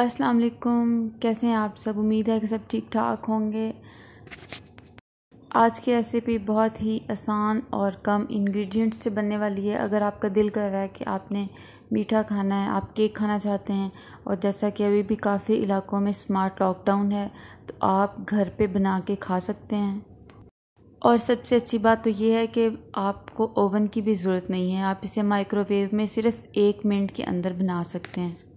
अस्सलाम वालेकुम कैसे हैं आप सब उम्मीद है कि सब ठीक ठाक होंगे आज की रेसिपी बहुत ही आसान और कम इंग्रेडिएंट्स से बनने वाली है अगर आपका दिल कर रहा है कि आपने मीठा खाना है आप केक खाना चाहते हैं और जैसा कि अभी भी काफ़ी इलाकों में स्मार्ट लॉकडाउन है तो आप घर पे बना के खा सकते हैं और सबसे अच्छी बात तो ये है कि आपको ओवन की भी ज़रूरत नहीं है आप इसे माइक्रोवेव में सिर्फ़ एक मिनट के अंदर बना सकते हैं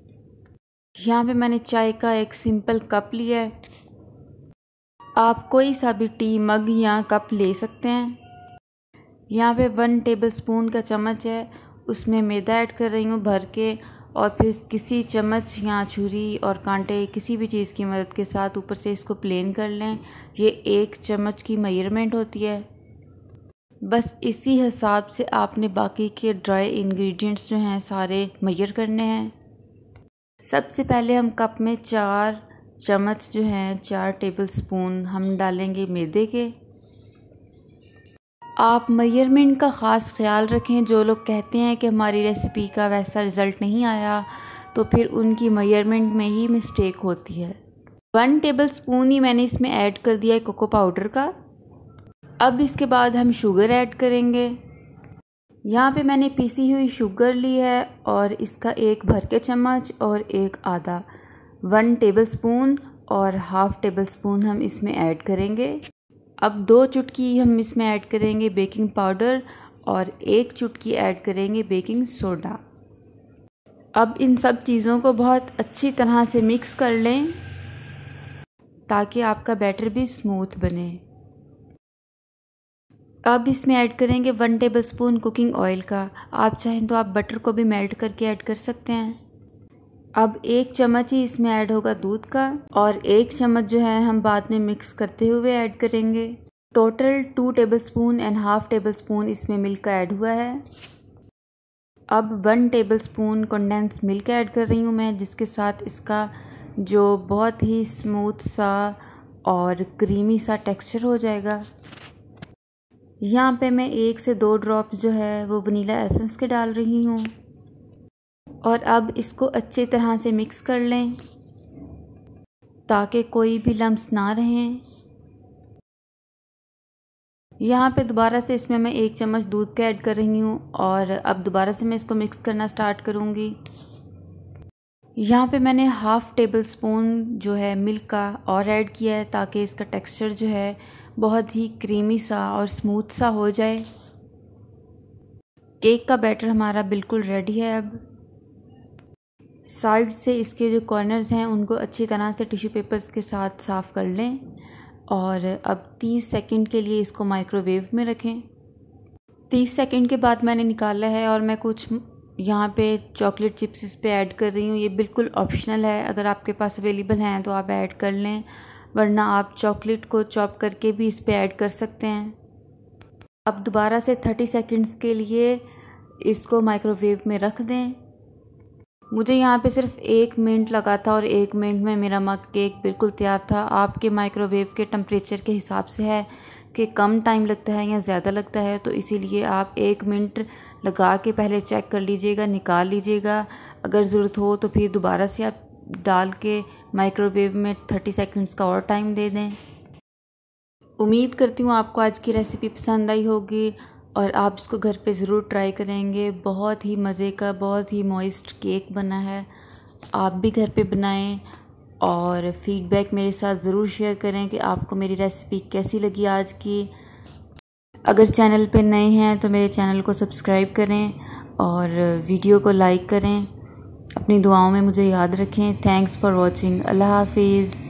यहाँ पे मैंने चाय का एक सिंपल कप लिया है आप कोई सा भी टी मग या कप ले सकते हैं यहाँ पे वन टेबल स्पून का चम्मच है उसमें मैदा ऐड कर रही हूँ भर के और फिर किसी चम्मच या छुरी और कांटे किसी भी चीज़ की मदद के साथ ऊपर से इसको प्लेन कर लें ये एक चम्मच की मेजरमेंट होती है बस इसी हिसाब से आपने बाकी के ड्राई इंग्रेडिएंट्स जो हैं सारे मैयर करने हैं सबसे पहले हम कप में चार चम्मच जो हैं चार टेबल स्पून हम डालेंगे मैदे के आप मयरमेंट का ख़ास ख्याल रखें जो लोग कहते हैं कि हमारी रेसिपी का वैसा रिज़ल्ट नहीं आया तो फिर उनकी मयरमेंट में ही मिस्टेक होती है वन टेबल स्पून ही मैंने इसमें ऐड कर दिया है कोको पाउडर का अब इसके बाद हम शुगर ऐड करेंगे यहाँ पे मैंने पीसी हुई शुगर ली है और इसका एक भर के चम्मच और एक आधा वन टेबल स्पून और हाफ़ टेबल स्पून हम इसमें ऐड करेंगे अब दो चुटकी हम इसमें ऐड करेंगे बेकिंग पाउडर और एक चुटकी ऐड करेंगे बेकिंग सोडा अब इन सब चीज़ों को बहुत अच्छी तरह से मिक्स कर लें ताकि आपका बैटर भी स्मूथ बने अब इसमें ऐड करेंगे one tablespoon cooking oil का आप चाहें तो आप बटर को भी मेल्ट करके ऐड कर सकते हैं अब एक चम्मच ही इसमें ऐड होगा दूध का और एक चम्मच जो है हम बाद में मिक्स करते हुए ऐड करेंगे total two tablespoon and half tablespoon इसमें मिल्क का ऐड हुआ है अब one tablespoon condense milk add कर रही हूँ मैं जिसके साथ इसका जो बहुत ही स्मूथ सा और क्रीमी सा टेक्सचर हो जाएगा यहाँ पे मैं एक से दो ड्रॉप्स जो है वो वनीला एसेंस के डाल रही हूँ और अब इसको अच्छी तरह से मिक्स कर लें ताकि कोई भी लम्स ना रहें यहाँ पे दोबारा से इसमें मैं एक चम्मच दूध का ऐड कर रही हूँ और अब दोबारा से मैं इसको मिक्स करना स्टार्ट करूँगी यहाँ पे मैंने हाफ़ टेबल स्पून जो है मिल्क का और ऐड किया है ताकि इसका टेक्सचर जो है बहुत ही क्रीमी सा और स्मूथ सा हो जाए केक का बैटर हमारा बिल्कुल रेडी है अब साइड से इसके जो कॉर्नर्स हैं उनको अच्छी तरह से टिश्यू पेपर्स के साथ साफ़ कर लें और अब 30 सेकंड के लिए इसको माइक्रोवेव में रखें 30 सेकंड के बाद मैंने निकाला है और मैं कुछ यहाँ पे चॉकलेट चिप्स इस पर ऐड कर रही हूँ ये बिल्कुल ऑप्शनल है अगर आपके पास अवेलेबल हैं तो आप ऐड कर लें वरना आप चॉकलेट को चॉप करके भी इस पर ऐड कर सकते हैं अब दोबारा से थर्टी सेकेंड्स के लिए इसको माइक्रोवेव में रख दें मुझे यहाँ पे सिर्फ एक मिनट लगा था और एक मिनट में मेरा मग केक बिल्कुल तैयार था आपके माइक्रोवेव के टम्परेचर के हिसाब से है कि कम टाइम लगता है या ज़्यादा लगता है तो इसीलिए आप एक मिनट लगा के पहले चेक कर लीजिएगा निकाल लीजिएगा अगर ज़रूरत हो तो फिर दोबारा से आप डाल के माइक्रोवेव में थर्टी सेकेंड्स का और टाइम दे दें उम्मीद करती हूँ आपको आज की रेसिपी पसंद आई होगी और आप इसको घर पे ज़रूर ट्राई करेंगे बहुत ही मज़े का बहुत ही मॉइस्ट केक बना है आप भी घर पे बनाएं और फीडबैक मेरे साथ ज़रूर शेयर करें कि आपको मेरी रेसिपी कैसी लगी आज की अगर चैनल पे नए हैं तो मेरे चैनल को सब्सक्राइब करें और वीडियो को लाइक करें अपनी दुआओं में मुझे याद रखें थैंक्स फॉर वॉचिंग अल्लाह हाफिज़